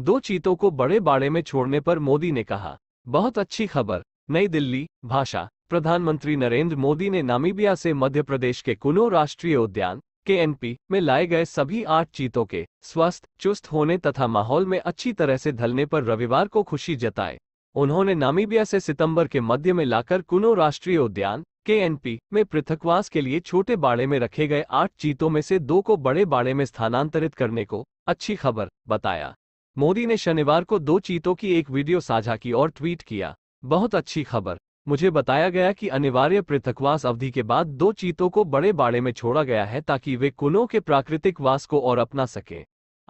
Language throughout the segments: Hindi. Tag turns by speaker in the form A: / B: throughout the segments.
A: दो चीतों को बड़े बाड़े में छोड़ने पर मोदी ने कहा बहुत अच्छी खबर नई दिल्ली भाषा प्रधानमंत्री नरेंद्र मोदी ने नामीबिया से मध्य प्रदेश के कुनो राष्ट्रीय उद्यान के एनपी में लाए गए सभी आठ चीतों के स्वस्थ चुस्त होने तथा माहौल में अच्छी तरह से ढलने पर रविवार को खुशी जताए उन्होंने नामीबिया से सितंबर के मध्य में लाकर कुनो राष्ट्रीय उद्यान के एनपी में पृथकवास के लिए छोटे बाड़े में रखे गए आठ चीतों में से दो को बड़े बाड़े में स्थानांतरित करने को अच्छी खबर बताया मोदी ने शनिवार को दो चीतों की एक वीडियो साझा की और ट्वीट किया बहुत अच्छी खबर मुझे बताया गया कि अनिवार्य पृथकवास अवधि के बाद दो चीतों को बड़े बाड़े में छोड़ा गया है ताकि वे कुलों के प्राकृतिक वास को और अपना सकें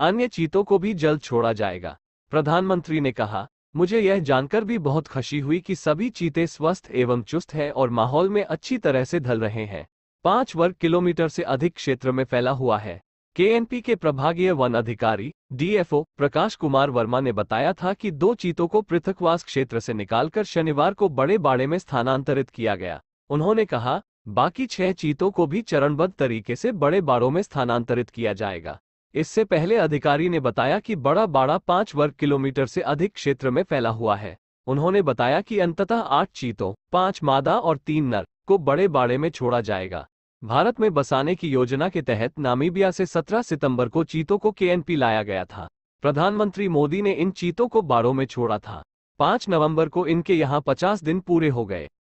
A: अन्य चीतों को भी जल्द छोड़ा जाएगा प्रधानमंत्री ने कहा मुझे यह जानकर भी बहुत खुशी हुई कि सभी चीते स्वस्थ एवं चुस्त हैं और माहौल में अच्छी तरह से ढल रहे हैं पाँच वर्ग किलोमीटर से अधिक क्षेत्र में फैला हुआ है केएनपी के प्रभागीय वन अधिकारी डीएफओ प्रकाश कुमार वर्मा ने बताया था कि दो चीतों को पृथकवास क्षेत्र से निकालकर शनिवार को बड़े बाड़े में स्थानांतरित किया गया उन्होंने कहा बाकी छह चीतों को भी चरणबद्ध तरीके से बड़े बाड़ों में स्थानांतरित किया जाएगा इससे पहले अधिकारी ने बताया कि बड़ा बाड़ा पाँच वर्ग किलोमीटर से अधिक क्षेत्र में फैला हुआ है उन्होंने बताया कि अंततः आठ चीतों पाँच मादा और तीन नर को बड़े बाड़े में छोड़ा जाएगा भारत में बसाने की योजना के तहत नामीबिया से 17 सितंबर को चीतों को केएनपी लाया गया था प्रधानमंत्री मोदी ने इन चीतों को बाड़ों में छोड़ा था 5 नवंबर को इनके यहां 50 दिन पूरे हो गए